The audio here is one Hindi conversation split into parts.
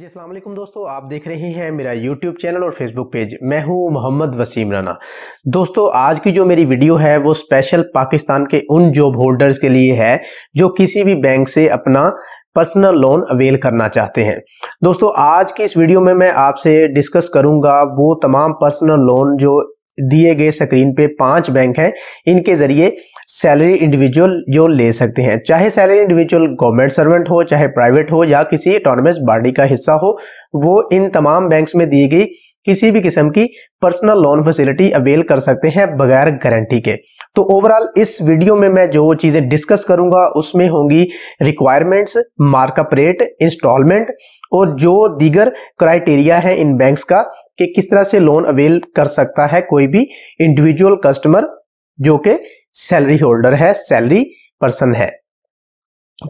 जी अल्लाम दोस्तों आप देख रहे हैं मेरा YouTube चैनल और Facebook पेज मैं हूं मोहम्मद वसीम राना दोस्तों आज की जो मेरी वीडियो है वो स्पेशल पाकिस्तान के उन जॉब होल्डर्स के लिए है जो किसी भी बैंक से अपना पर्सनल लोन अवेल करना चाहते हैं दोस्तों आज की इस वीडियो में मैं आपसे डिस्कस करूंगा वो तमाम पर्सनल लोन जो दिए गए स्क्रीन पे पांच बैंक हैं इनके जरिए सैलरी इंडिविजुअल जो ले सकते हैं चाहे सैलरी इंडिविजुअल गवर्नमेंट सर्वेंट हो चाहे प्राइवेट हो या किसी ऑटोनमस बॉडी का हिस्सा हो वो इन तमाम बैंक्स में दी गई किसी भी किस्म की पर्सनल लोन फैसिलिटी अवेल कर सकते हैं बगैर गारंटी के तो ओवरऑल इस वीडियो में मैं जो चीज़ें डिस्कस करूंगा उसमें होंगी रिक्वायरमेंट्स मार्कअप रेट इंस्टॉलमेंट और जो दीगर क्राइटेरिया है इन बैंक्स का कि किस तरह से लोन अवेल कर सकता है कोई भी इंडिविजुअल कस्टमर जो कि सैलरी होल्डर है सैलरी पर्सन है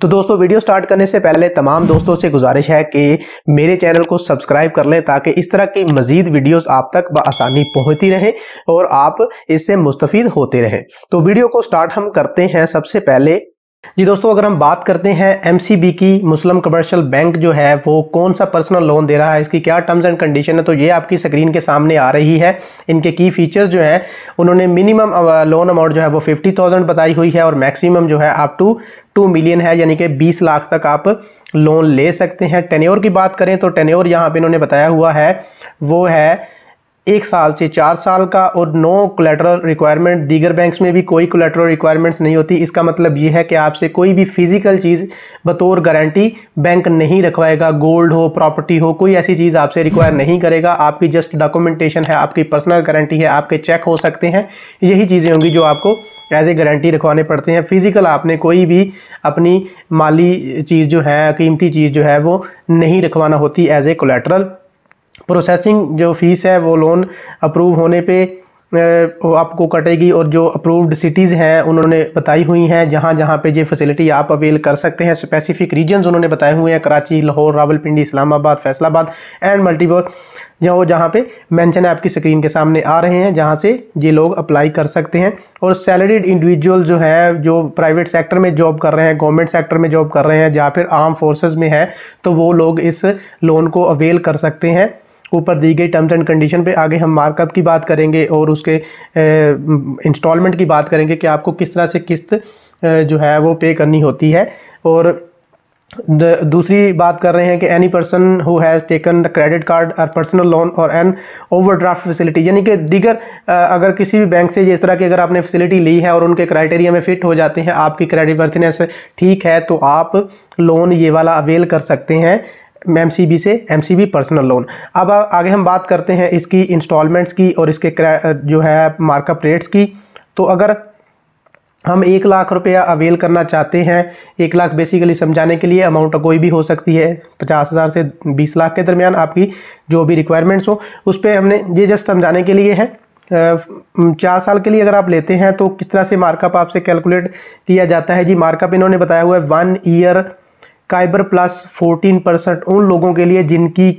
तो दोस्तों वीडियो स्टार्ट करने से पहले तमाम दोस्तों से गुजारिश है कि मेरे चैनल को सब्सक्राइब कर लें ताकि इस तरह की मजीद वीडियोस आप तक बसानी पहुंचती रहें और आप इससे मुस्तफ़ होते रहें तो वीडियो को स्टार्ट हम करते हैं सबसे पहले जी दोस्तों अगर हम बात करते हैं एमसीबी की मुस्लिम कमर्शियल बैंक जो है वो कौन सा पर्सनल लोन दे रहा है इसकी क्या टर्म्स एंड कंडीशन है तो ये आपकी स्क्रीन के सामने आ रही है इनके की फीचर्स जो हैं उन्होंने मिनिमम लोन अमाउंट जो है वो फिफ्टी थाउजेंड बताई हुई है और मैक्सिमम जो है आप टू टू मिलियन है यानी कि बीस लाख तक आप लोन ले सकते हैं टेन्योर की बात करें तो टेन्योर यहाँ पर इन्होंने बताया हुआ है वो है एक साल से चार साल का और नो कोलेटरल रिक्वायरमेंट दीगर बैंक्स में भी कोई कोलेटरल रिक्वायरमेंट्स नहीं होती इसका मतलब ये है कि आपसे कोई भी फिजिकल चीज़ बतौर गारंटी बैंक नहीं रखवाएगा गोल्ड हो प्रॉपर्टी हो कोई ऐसी चीज़ आपसे रिक्वायर नहीं करेगा आपकी जस्ट डॉक्यूमेंटेशन है आपकी पर्सनल गारंटी है आपके चेक हो सकते हैं यही चीज़ें होंगी जो आपको एज ए गारंटी रखवाने पड़ते हैं फिज़िकल आपने कोई भी अपनी माली चीज़ जो है कीमती चीज़ जो है वो नहीं रखवाना होती एज ए कोलेटरल प्रोसेसिंग जो फ़ीस है वो लोन अप्रूव होने पे वो आपको कटेगी और जो अप्रूव्ड सिटीज़ हैं उन्होंने बताई हुई हैं जहाँ जहाँ पे ये फैसिलिटी आप अवेल कर सकते हैं स्पेसिफिक रीजन उन्होंने बताए हुए हैं कराची लाहौर रावलपिंडी इस्लामाबाद फैसलाबाद एंड मल्टीपोर वो जहाँ पे मेंशन आपकी स्क्रीन के सामने आ रहे हैं जहाँ से ये लोग अप्लाई कर सकते हैं और सैलरीड इंडिविजुअल जो है जो प्राइवेट सेक्टर में जॉब कर रहे हैं गवर्नमेंट सेक्टर में जॉब कर रहे हैं या फिर आर्म फोर्सेज में है तो वो लोग इस लोन को अवेल कर सकते हैं ऊपर दी गई टर्म्स एंड कंडीशन पे आगे हम मार्कअप की बात करेंगे और उसके इंस्टॉलमेंट की बात करेंगे कि आपको किस तरह से किस्त जो है वो पे करनी होती है और दूसरी बात कर रहे हैं कि any person who has taken the credit card और पर्सनल लोन और एन ओवरड्राफ्ट फैसिलिटी यानी कि दीगर अगर किसी भी बैंक से इस तरह की अगर आपने फैसिलिटी ली है और उनके क्राइटेरिया में फिट हो जाते हैं आपकी क्रेडिट वर्थनेस ठीक है तो आप लोन ये वाला अवेल कर सकते हैं एम से एम पर्सनल लोन अब आगे हम बात करते हैं इसकी इंस्टॉलमेंट्स की और इसके जो है मार्कअप रेट्स की तो अगर हम एक लाख रुपया अवेल करना चाहते हैं एक लाख बेसिकली समझाने के लिए अमाउंट कोई भी हो सकती है पचास हज़ार से बीस लाख के दरमियान आपकी जो भी रिक्वायरमेंट्स हो उस पर हमने ये जस्ट समझाने के लिए है चार साल के लिए अगर आप लेते हैं तो किस तरह से मार्कअप आपसे कैलकुलेट किया जाता है जी मार्कअप इन्होंने बताया हुआ है one year KIBOR plus fourteen percent उन लोगों के लिए जिनकी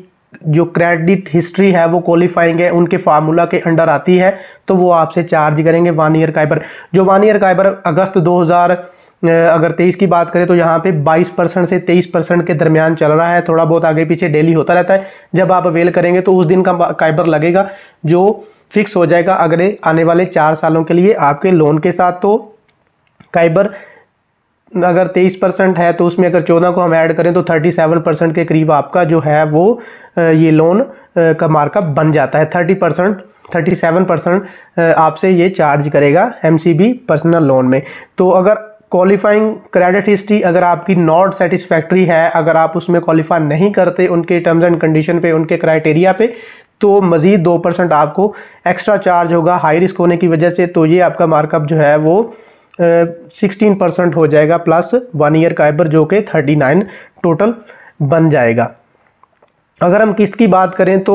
जो क्रेडिट हिस्ट्री है वो क्वालिफाइंग है उनके फार्मूला के अंडर आती है तो वो आपसे चार्ज करेंगे वन ईयर काइबर जो वन ईयर काइबर अगस्त 2000 अगर तेईस की बात करें तो यहाँ पे 22 परसेंट से 23 परसेंट के दरमियान चल रहा है थोड़ा बहुत आगे पीछे डेली होता रहता है जब आप अवेल करेंगे तो उस दिन का काइबर लगेगा जो फिक्स हो जाएगा अगले आने वाले चार सालों के लिए आपके लोन के साथ तो काइबर अगर तेईस परसेंट है तो उसमें अगर चौदह को हम ऐड करें तो थर्टी सेवन परसेंट के करीब आपका जो है वो ये लोन का मार्कअप बन जाता है thirty percent thirty seven percent आपसे ये चार्ज करेगा एम पर्सनल लोन में तो अगर क्वालिफाइंग क्रेडिट हिस्ट्री अगर आपकी नॉट सेटिस्फैक्ट्री है अगर आप उसमें क्वालिफाई नहीं करते उनके टर्म्स एंड कंडीशन पे उनके क्राइटेरिया पे तो मज़ीद दो परसेंट आपको एक्स्ट्रा चार्ज होगा हाई रिस्क होने की वजह से तो ये आपका मार्कअप जो है वो सिक्सटीन परसेंट हो जाएगा प्लस वन ईयर का एबर जो कि थर्टी नाइन टोटल बन जाएगा अगर हम किस्त की बात करें तो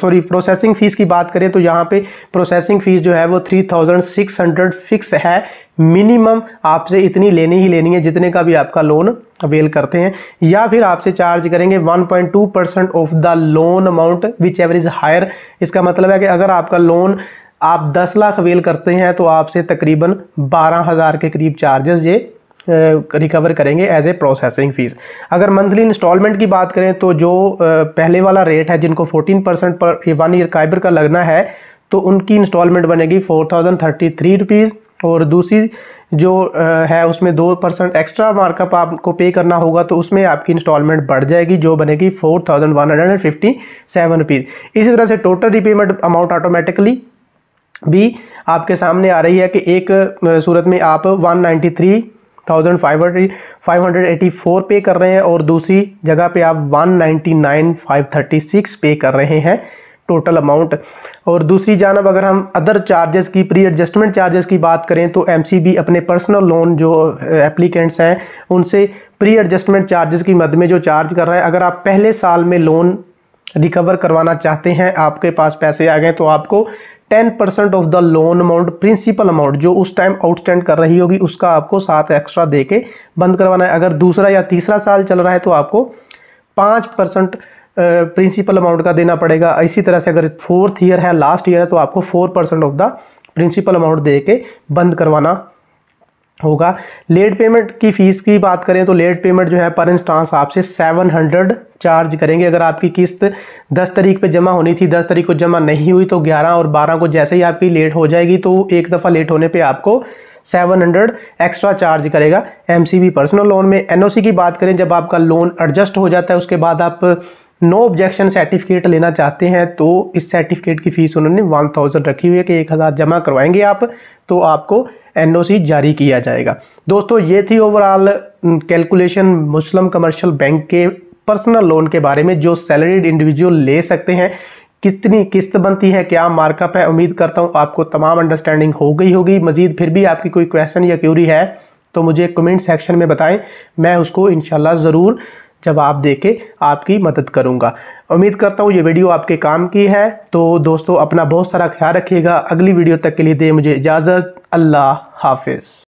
सॉरी प्रोसेसिंग फ़ीस की बात करें तो यहाँ पे प्रोसेसिंग फ़ीस जो है वो three thousand six hundred fix है मिनिमम आपसे इतनी लेनी ही लेनी है जितने का भी आपका लोन अवेल करते हैं या फिर आपसे चार्ज करेंगे 1.2 percent of the loan amount whichever is higher इसका मतलब है कि अगर आपका लोन आप 10 लाख अवेल करते हैं तो आपसे तकरीबन 12,000 के करीब चार्जेस ये रिकवर करेंगे एज ए प्रोसेसिंग फ़ीस अगर मंथली इंस्टॉलमेंट की बात करें तो जो पहले वाला रेट है जिनको 14 परसेंट पर वन ईयर काइबर का लगना है तो उनकी इंस्टॉलमेंट बनेगी four thousand thirty three rupees और दूसरी जो है उसमें दो परसेंट एक्स्ट्रा मार्कअप आपको पे करना होगा तो उसमें आपकी इंस्टॉलमेंट बढ़ जाएगी जो बनेगी four thousand one hundred and fifty seven rupees इसी तरह से टोटल रिपेमेंट अमाउंट ऑटोमेटिकली भी आपके सामने आ रही है कि एक सूरत में आप one ninety three thousand five hundred five hundred eighty four पे कर रहे हैं और दूसरी जगह पे आप one ninety nine five thirty six पे कर रहे हैं टोटल अमाउंट और दूसरी जानब अगर हम अदर चार्जेस की प्री एडजस्टमेंट चार्जेस की बात करें तो एम अपने पर्सनल लोन जो एप्लीकेंट्स हैं उनसे प्री एडजस्टमेंट चार्जेस की मद में जो चार्ज कर रहा है अगर आप पहले साल में लोन रिकवर करवाना चाहते हैं आपके पास पैसे आ गए तो आपको ten percent of the loan amount principal amount जो उस टाइम आउटस्टैंड कर रही होगी उसका आपको साथ एक्स्ट्रा दे के बंद करवाना है अगर दूसरा या तीसरा साल चल रहा है तो आपको पाँच परसेंट प्रिंसिपल अमाउंट का देना पड़ेगा इसी तरह से अगर फोर्थ ईयर है लास्ट ईयर है तो आपको four percent of the principal amount दे के बंद करवाना होगा लेट पेमेंट की फ़ीस की बात करें तो लेट पेमेंट जो है पर इंस्टांस आपसे सेवन हंड्रेड चार्ज करेंगे अगर आपकी किस्त दस तारीख पे जमा होनी थी दस तारीख को जमा नहीं हुई तो ग्यारह और बारह को जैसे ही आपकी लेट हो जाएगी तो एक दफ़ा लेट होने पे आपको सेवन हंड्रेड एक्स्ट्रा चार्ज करेगा एम पर्सनल लोन में एन की बात करें जब आपका लोन एडजस्ट हो जाता है उसके बाद आप नो ऑब्जेक्शन सर्टिफिकेट लेना चाहते हैं तो इस सर्टिफिकेट की फ़ीस उन्होंने वन थाउजेंड रखी हुई है कि एक हज़ार जमा करवाएंगे आप तो आपको एनओसी जारी किया जाएगा दोस्तों ये थी overall calculation Muslim commercial bank के पर्सनल लोन के बारे में जो सैलरीड इंडिविजुअल ले सकते हैं कितनी किस्त बनती है क्या मार्कअप है उम्मीद करता हूँ आपको तमाम अंडरस्टैंडिंग हो गई होगी मजीद फिर भी आपकी कोई क्वेश्चन या क्यूरी है तो मुझे कमेंट सेक्शन में बताएं मैं उसको इनशाला ज़रूर जवाब दे के आपकी मदद करूँगा उम्मीद करता हूँ ये वीडियो आपके काम की है तो दोस्तों अपना बहुत सारा ख्याल रखिएगा अगली वीडियो तक के लिए दे मुझे इजाज़त अल्लाह Half is.